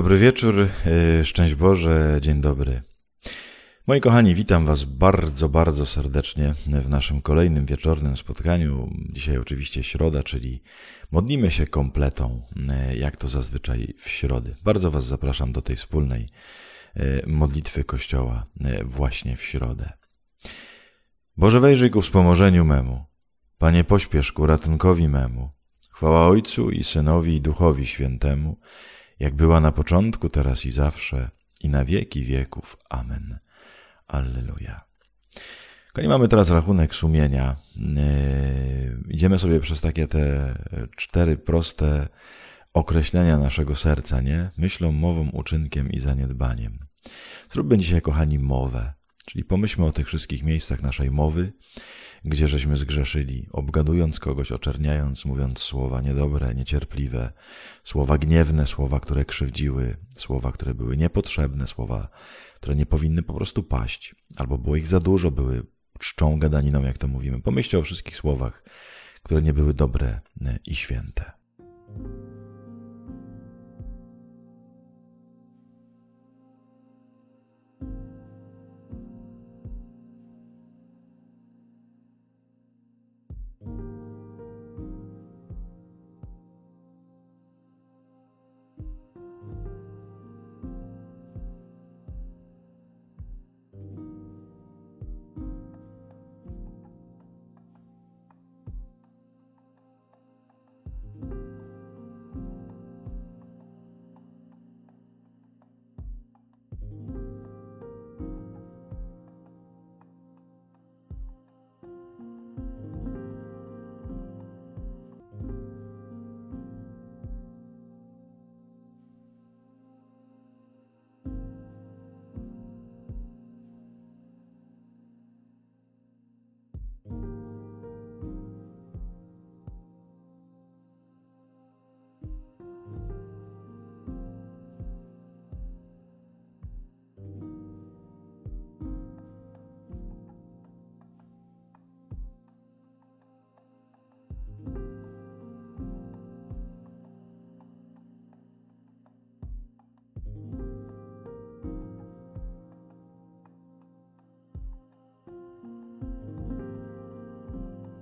Dobry wieczór, e, szczęść Boże, dzień dobry. Moi kochani, witam Was bardzo, bardzo serdecznie w naszym kolejnym wieczornym spotkaniu. Dzisiaj oczywiście środa, czyli modlimy się kompletą, e, jak to zazwyczaj w środy. Bardzo Was zapraszam do tej wspólnej e, modlitwy Kościoła właśnie w środę. Boże wejrzyj ku wspomożeniu memu, Panie pośpiesz ku ratunkowi memu. Chwała Ojcu i Synowi i Duchowi Świętemu, jak była na początku, teraz i zawsze, i na wieki wieków. Amen. Alleluja. Koni mamy teraz rachunek sumienia. Yy, idziemy sobie przez takie te cztery proste określenia naszego serca, nie? Myślą, mową, uczynkiem i zaniedbaniem. Zróbmy dzisiaj, kochani, mowę. Czyli pomyślmy o tych wszystkich miejscach naszej mowy, gdzie żeśmy zgrzeszyli, obgadując kogoś, oczerniając, mówiąc słowa niedobre, niecierpliwe, słowa gniewne, słowa, które krzywdziły, słowa, które były niepotrzebne, słowa, które nie powinny po prostu paść, albo było ich za dużo, były czczą gadaniną, jak to mówimy. Pomyślcie o wszystkich słowach, które nie były dobre e, i święte.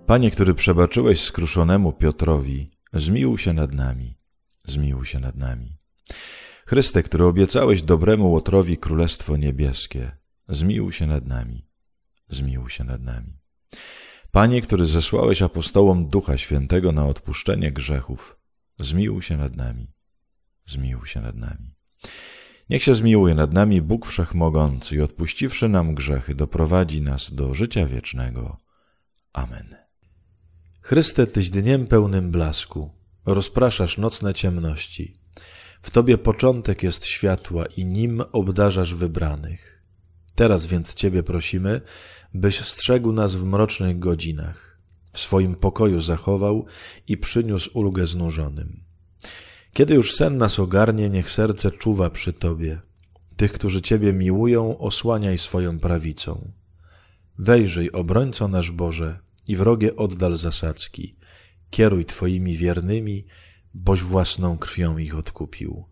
Panie, który przebaczyłeś skruszonemu Piotrowi, zmiłuj się nad nami, zmiłuj się nad nami. Chryste, który obiecałeś dobremu Łotrowi Królestwo Niebieskie, zmiłuj się nad nami, zmiłuj się nad nami. Panie, który zesłałeś apostołom Ducha Świętego na odpuszczenie grzechów, zmiłuj się nad nami, zmiłuj się nad nami. Niech się zmiłuje nad nami Bóg Wszechmogący i odpuściwszy nam grzechy, doprowadzi nas do życia wiecznego. Amen. Chryste, Tyś dniem pełnym blasku, rozpraszasz nocne ciemności. W Tobie początek jest światła i nim obdarzasz wybranych. Teraz więc Ciebie prosimy, byś strzegł nas w mrocznych godzinach, w swoim pokoju zachował i przyniósł ulgę znużonym. Kiedy już sen nas ogarnie, niech serce czuwa przy Tobie. Tych, którzy Ciebie miłują, osłaniaj swoją prawicą. Wejrzyj, obrońco nasz Boże, i wrogie oddal zasadzki. Kieruj Twoimi wiernymi, boś własną krwią ich odkupił.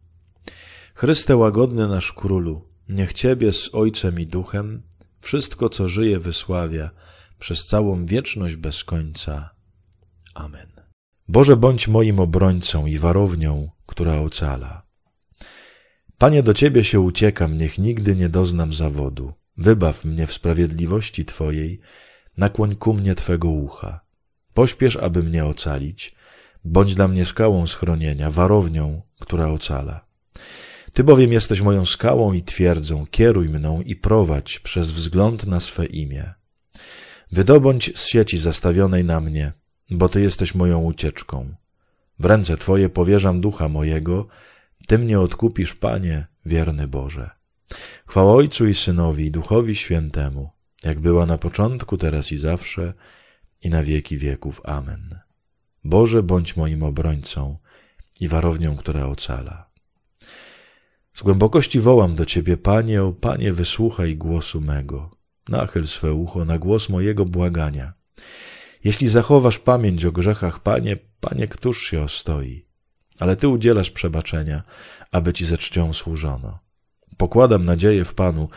Chryste łagodny nasz królu, niech Ciebie z Ojcem i Duchem wszystko, co żyje, wysławia przez całą wieczność bez końca. Amen. Boże, bądź moim obrońcą i warownią, która ocala. Panie, do Ciebie się uciekam, niech nigdy nie doznam zawodu. Wybaw mnie w sprawiedliwości Twojej nakłoń ku mnie Twego ucha. Pośpiesz, aby mnie ocalić, bądź dla mnie skałą schronienia, warownią, która ocala. Ty bowiem jesteś moją skałą i twierdzą, kieruj mną i prowadź przez wzgląd na swe imię. Wydobądź z sieci zastawionej na mnie, bo Ty jesteś moją ucieczką. W ręce Twoje powierzam ducha mojego, Ty mnie odkupisz, Panie, wierny Boże. Chwała Ojcu i Synowi Duchowi Świętemu, jak była na początku, teraz i zawsze, i na wieki wieków. Amen. Boże, bądź moim obrońcą i warownią, która ocala. Z głębokości wołam do Ciebie, Panie, o Panie, wysłuchaj głosu mego. Nachyl swe ucho na głos mojego błagania. Jeśli zachowasz pamięć o grzechach, Panie, Panie, któż się ostoi? Ale Ty udzielasz przebaczenia, aby Ci ze czcią służono. Pokładam nadzieję w Panu,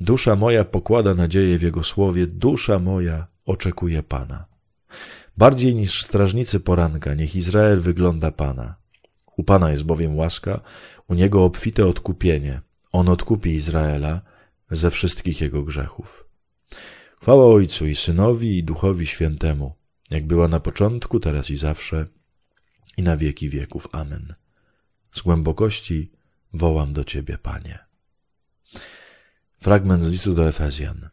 Dusza moja pokłada nadzieję w Jego słowie, dusza moja oczekuje Pana. Bardziej niż strażnicy poranka, niech Izrael wygląda Pana. U Pana jest bowiem łaska, u Niego obfite odkupienie. On odkupi Izraela ze wszystkich jego grzechów. Chwała Ojcu i Synowi i Duchowi Świętemu, jak była na początku, teraz i zawsze, i na wieki wieków. Amen. Z głębokości wołam do Ciebie, Panie. Fragment z listu do Efezjan.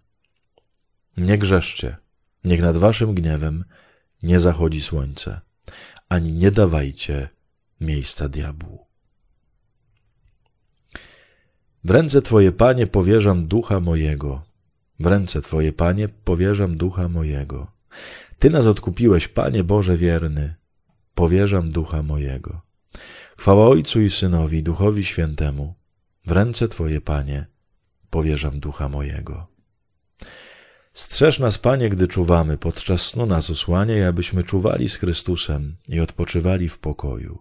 Nie grzeszcie, niech nad waszym gniewem nie zachodzi słońce, ani nie dawajcie miejsca diabłu. W ręce Twoje, Panie, powierzam ducha mojego. W ręce Twoje, Panie, powierzam ducha mojego. Ty nas odkupiłeś, Panie Boże wierny. Powierzam ducha mojego. Chwała Ojcu i Synowi, Duchowi Świętemu. W ręce Twoje, Panie, powierzam ducha mojego. Strzeż nas, Panie, gdy czuwamy, podczas snu nas osłaniaj, abyśmy czuwali z Chrystusem i odpoczywali w pokoju.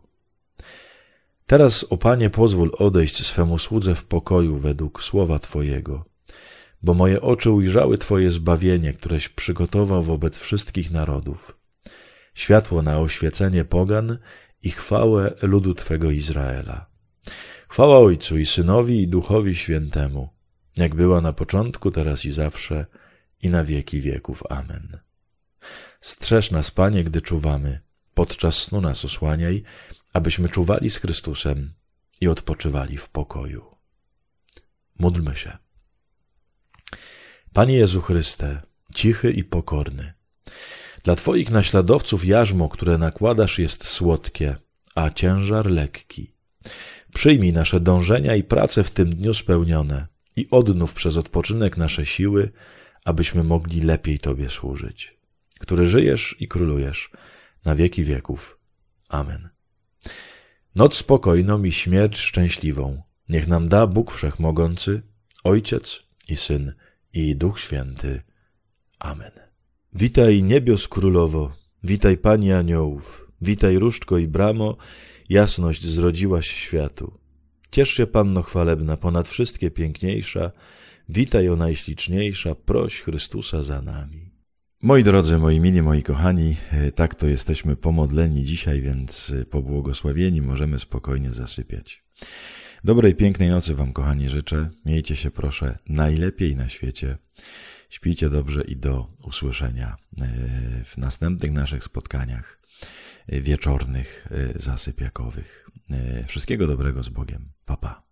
Teraz, o Panie, pozwól odejść swemu słudze w pokoju według słowa Twojego, bo moje oczy ujrzały Twoje zbawienie, któreś przygotował wobec wszystkich narodów, światło na oświecenie pogan i chwałę ludu Twego Izraela. Chwała Ojcu i Synowi i Duchowi Świętemu, jak była na początku, teraz i zawsze, i na wieki wieków. Amen. Strzeż nas, Panie, gdy czuwamy, podczas snu nas osłaniaj, abyśmy czuwali z Chrystusem i odpoczywali w pokoju. Módlmy się. Panie Jezu Chryste, cichy i pokorny, dla Twoich naśladowców jarzmo, które nakładasz, jest słodkie, a ciężar lekki. Przyjmij nasze dążenia i prace w tym dniu spełnione – i odnów przez odpoczynek nasze siły, abyśmy mogli lepiej Tobie służyć, który żyjesz i królujesz na wieki wieków. Amen. Noc spokojną i śmierć szczęśliwą niech nam da Bóg Wszechmogący, Ojciec i Syn i Duch Święty. Amen. Witaj niebios królowo, witaj Pani aniołów, witaj różdżko i bramo, jasność zrodziłaś światu. Ciesz się, Panno chwalebna, ponad wszystkie piękniejsza, witaj o najśliczniejsza, proś Chrystusa za nami. Moi drodzy, moi mili, moi kochani, e, tak to jesteśmy pomodleni dzisiaj, więc e, pobłogosławieni możemy spokojnie zasypiać. Dobrej, pięknej nocy Wam, kochani, życzę. Miejcie się, proszę, najlepiej na świecie. Śpijcie dobrze i do usłyszenia e, w następnych naszych spotkaniach wieczornych, zasypiakowych. E, wszystkiego dobrego z Bogiem. Papa. Pa.